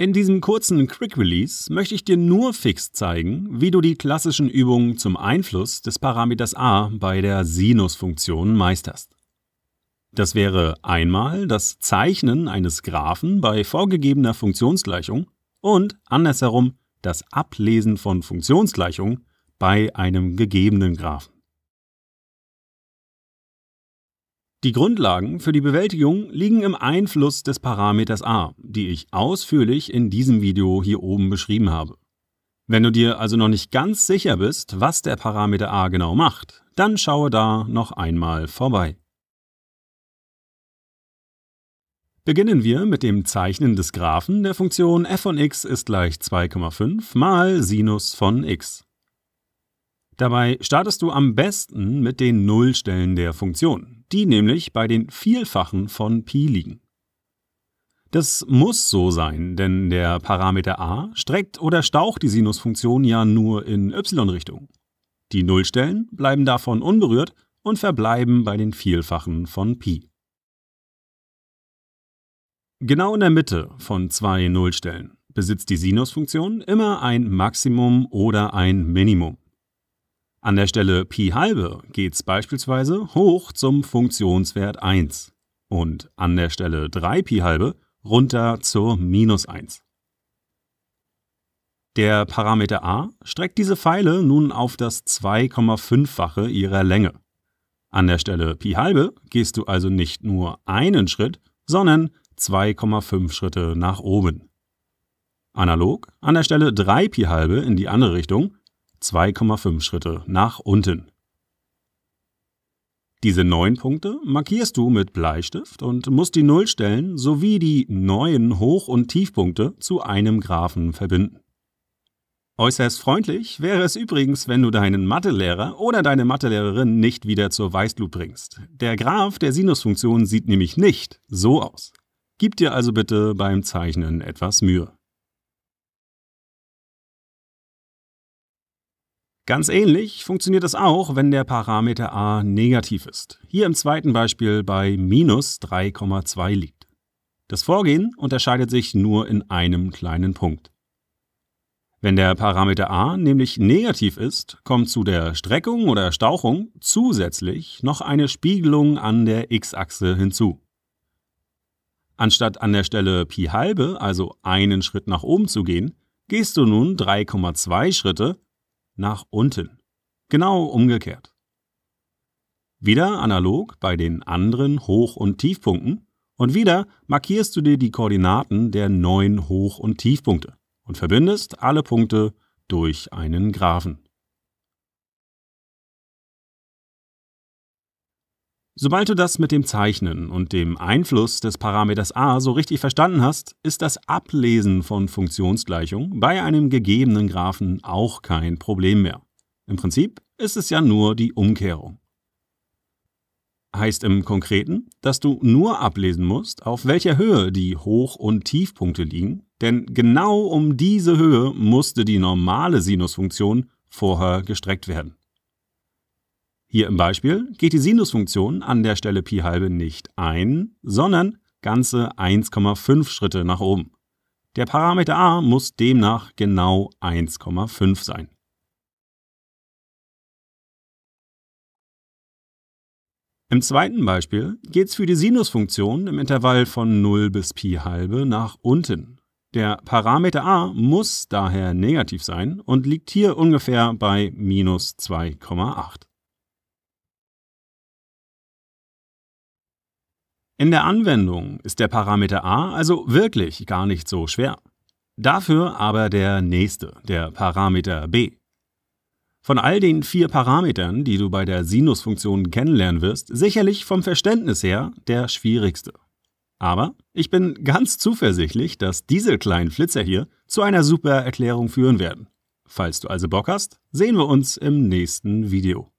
In diesem kurzen Quick Release möchte ich dir nur fix zeigen, wie du die klassischen Übungen zum Einfluss des Parameters a bei der Sinusfunktion meisterst. Das wäre einmal das Zeichnen eines Graphen bei vorgegebener Funktionsgleichung und andersherum das Ablesen von Funktionsgleichungen bei einem gegebenen Graphen. Die Grundlagen für die Bewältigung liegen im Einfluss des Parameters a, die ich ausführlich in diesem Video hier oben beschrieben habe. Wenn du dir also noch nicht ganz sicher bist, was der Parameter a genau macht, dann schaue da noch einmal vorbei. Beginnen wir mit dem Zeichnen des Graphen der Funktion f von x ist gleich 2,5 mal Sinus von x. Dabei startest du am besten mit den Nullstellen der Funktion, die nämlich bei den Vielfachen von Pi liegen. Das muss so sein, denn der Parameter a streckt oder staucht die Sinusfunktion ja nur in y-Richtung. Die Nullstellen bleiben davon unberührt und verbleiben bei den Vielfachen von Pi. Genau in der Mitte von zwei Nullstellen besitzt die Sinusfunktion immer ein Maximum oder ein Minimum. An der Stelle Pi halbe geht's beispielsweise hoch zum Funktionswert 1 und an der Stelle 3 Pi halbe runter zur minus 1. Der Parameter a streckt diese Pfeile nun auf das 2,5-fache ihrer Länge. An der Stelle Pi halbe gehst du also nicht nur einen Schritt, sondern 2,5 Schritte nach oben. Analog an der Stelle 3 Pi halbe in die andere Richtung 2,5 Schritte nach unten. Diese neun Punkte markierst du mit Bleistift und musst die Nullstellen sowie die neuen Hoch- und Tiefpunkte zu einem Graphen verbinden. Äußerst freundlich wäre es übrigens, wenn du deinen Mathelehrer oder deine Mathelehrerin nicht wieder zur Weißglut bringst. Der Graph der Sinusfunktion sieht nämlich nicht so aus. Gib dir also bitte beim Zeichnen etwas Mühe. Ganz ähnlich funktioniert es auch, wenn der Parameter a negativ ist. Hier im zweiten Beispiel bei minus 3,2 liegt. Das Vorgehen unterscheidet sich nur in einem kleinen Punkt. Wenn der Parameter a nämlich negativ ist, kommt zu der Streckung oder Stauchung zusätzlich noch eine Spiegelung an der x-Achse hinzu. Anstatt an der Stelle Pi halbe, also einen Schritt nach oben zu gehen, gehst du nun 3,2 Schritte nach unten. Genau umgekehrt. Wieder analog bei den anderen Hoch- und Tiefpunkten und wieder markierst du dir die Koordinaten der neun Hoch- und Tiefpunkte und verbindest alle Punkte durch einen Graphen. Sobald du das mit dem Zeichnen und dem Einfluss des Parameters a so richtig verstanden hast, ist das Ablesen von Funktionsgleichungen bei einem gegebenen Graphen auch kein Problem mehr. Im Prinzip ist es ja nur die Umkehrung. Heißt im Konkreten, dass du nur ablesen musst, auf welcher Höhe die Hoch- und Tiefpunkte liegen, denn genau um diese Höhe musste die normale Sinusfunktion vorher gestreckt werden. Hier im Beispiel geht die Sinusfunktion an der Stelle Pi halbe nicht ein, sondern ganze 1,5 Schritte nach oben. Der Parameter a muss demnach genau 1,5 sein. Im zweiten Beispiel geht es für die Sinusfunktion im Intervall von 0 bis Pi halbe nach unten. Der Parameter a muss daher negativ sein und liegt hier ungefähr bei minus 2,8. In der Anwendung ist der Parameter a also wirklich gar nicht so schwer. Dafür aber der nächste, der Parameter b. Von all den vier Parametern, die du bei der Sinusfunktion kennenlernen wirst, sicherlich vom Verständnis her der schwierigste. Aber ich bin ganz zuversichtlich, dass diese kleinen Flitzer hier zu einer super Erklärung führen werden. Falls du also Bock hast, sehen wir uns im nächsten Video.